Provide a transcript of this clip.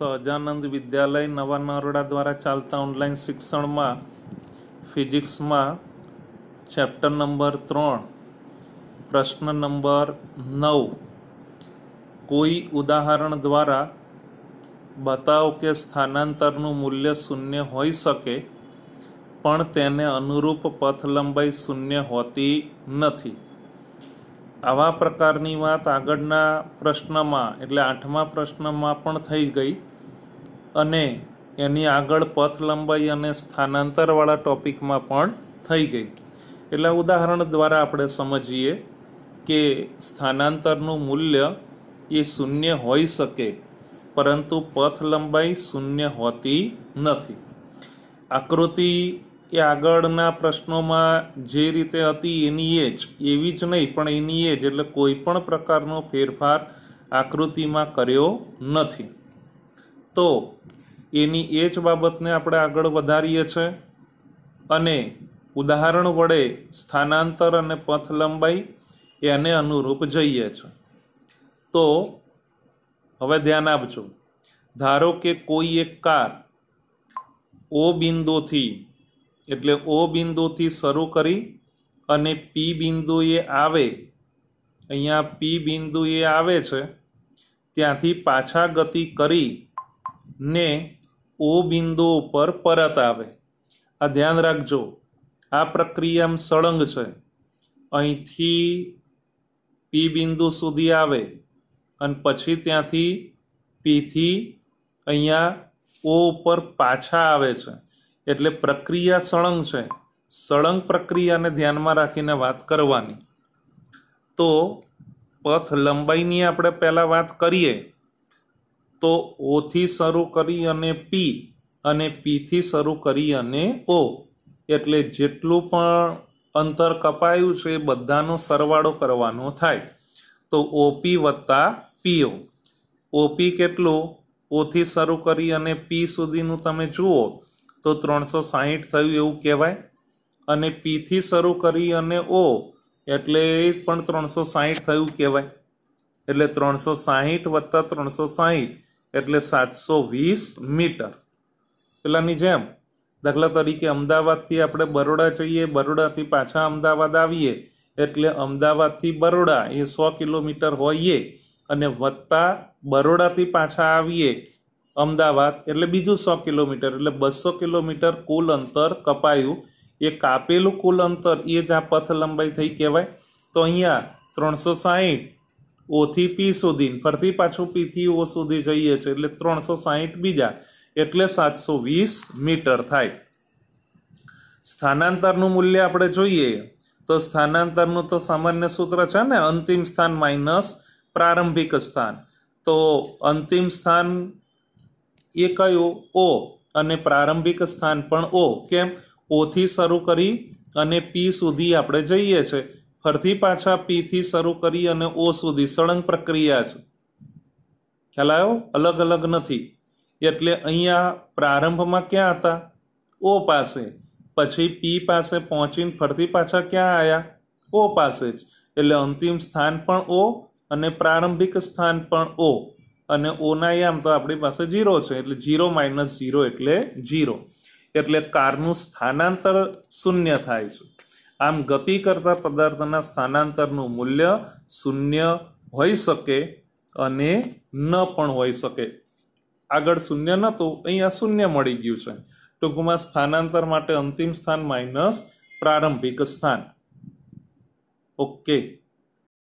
સહજાનંદ વિદ્યાલય નવા નરોડા દ્વારા ચાલતા ઓનલાઈન શિક્ષણમાં ફિઝિક્સમાં ચેપ્ટર નંબર ત્રણ પ્રશ્ન નંબર નવ કોઈ ઉદાહરણ દ્વારા બતાવો કે સ્થાનાંતરનું મૂલ્ય શૂન્ય હોઈ શકે પણ તેને અનુરૂપ પથ લંબાઈ શૂન્ય હોતી નથી આવા પ્રકારની વાત આગળના પ્રશ્નમાં એટલે આઠમા પ્રશ્નમાં પણ થઈ ગઈ અને એની આગળ પથ લંબાઈ અને સ્થાનાંતરવાળા ટોપિકમાં પણ થઈ ગઈ એટલે ઉદાહરણ દ્વારા આપણે સમજીએ કે સ્થાનાંતરનું મૂલ્ય એ શૂન્ય હોઈ શકે પરંતુ પથ લંબાઈ શૂન્ય હોતી નથી આકૃતિ એ આગળના પ્રશ્નોમાં જે રીતે હતી એની એ જ એવી જ નહીં પણ એની એ જ એટલે કોઈ પણ પ્રકારનો ફેરફાર આકૃતિમાં કર્યો નથી તો એની એ જ બાબતને આપણે આગળ વધારીએ છે અને ઉદાહરણ વડે સ્થાનાંતર અને પથ લંબાઈ એને અનુરૂપ જઈએ છીએ તો હવે ધ્યાન આપજો ધારો કે કોઈ એક કાર ઓ બિંદુથી એટલે ઓ બિંદુથી શરૂ કરી અને પી બિંદુએ આવે અહીંયા પી બિંદુએ આવે છે ત્યાંથી પાછા ગતિ કરી ને ઓ બિંદુ ઉપર પરત આવે આ ધ્યાન રાખજો આ પ્રક્રિયા આમ સળંગ છે અહીંથી પી બિંદુ સુધી આવે અને પછી ત્યાંથી પીથી અહીંયા ઓ ઉપર પાછા આવે છે એટલે પ્રક્રિયા સળંગ છે સળંગ પ્રક્રિયાને ધ્યાનમાં રાખીને વાત કરવાની તો પથ લંબાઈની આપણે પહેલાં વાત કરીએ તો ઓથી શરૂ કરી અને પી અને પીથી શરૂ કરી અને ઓ એટલે જેટલું પણ અંતર કપાયું છે બધાનો સરવાળો કરવાનો થાય તો ઓપી વત્તા પીઓ ઓપી કેટલું ઓથી શરૂ કરી અને પી સુધીનું તમે જુઓ તો ત્રણસો સાહીઠ થયું એવું કહેવાય અને પીથી શરૂ કરી અને ઓ એટલે પણ ત્રણસો સાહીઠ થયું કહેવાય એટલે ત્રણસો સાહીઠ વત્તા ત્રણસો સાહીઠ એટલે સાતસો વીસ મીટર પેલાની જેમ દાખલા તરીકે અમદાવાદથી આપણે બરોડા જઈએ બરોડાથી પાછા અમદાવાદ આવીએ એટલે અમદાવાદથી બરોડા એ સો કિલોમીટર હોઈએ અને વત્તા બરોડાથી પાછા આવીએ અમદાવાદ એટલે બીજું સો કિલોમીટર એટલે બસો કિલોમીટર કુલ અંતર કપાયું એ કાપેલું કુલ અંતર એ જ આ પથ લંબાઈ થઈ કહેવાય તો અહીંયા ત્રણસો સાહીઠ ઓથી પી સુધી ફરતી પાછું પીથી ઓ સુધી જઈએ છીએ એટલે ત્રણસો સાહીઠ બીજા એટલે સાતસો વીસ મીટર થાય સ્થાનાંતરનું મૂલ્ય આપણે જોઈએ તો સ્થાનાંતરનું તો સામાન્ય સૂત્ર છે ને અંતિમ સ્થાન માઇનસ પ્રારંભિક સ્થાન તો અંતિમ સ્થાન એ કયું ઓ અને પ્રારંભિક સ્થાન પણ ઓ કેમ ઓથી શરૂ કરી અને પી સુધી આપણે જઈએ છીએ ફરથી પાછા પીથી શરૂ કરી અને ઓ સુધી સળંગ પ્રક્રિયા છે ખ્યાલ આવ્યો અલગ અલગ નથી એટલે અહીંયા પ્રારંભમાં ક્યાં હતા ઓ પાસે પછી પી પાસે પહોંચીને ફરતી પાછા ક્યાં આવ્યા ઓ પાસે જ એટલે અંતિમ સ્થાન પણ ઓ અને પ્રારંભિક સ્થાન પણ ઓ અને ઓના આમ તો આપણી પાસે જીરો છે એટલે જીરો માઇનસ જીરો એટલે જીરો એટલે કારનું સ્થાનાંતર શૂન્ય થાય છે આમ ગતિ કરતા પદાર્થના સ્થાનાંતરનું મૂલ્ય શૂન્ય હોઈ શકે અને ન પણ હોઈ શકે આગળ શૂન્ય નહોતું અહીંયા શૂન્ય મળી ગયું છે ટૂંકમાં સ્થાનાંતર માટે અંતિમ સ્થાન માઇનસ પ્રારંભિક સ્થાન ઓકે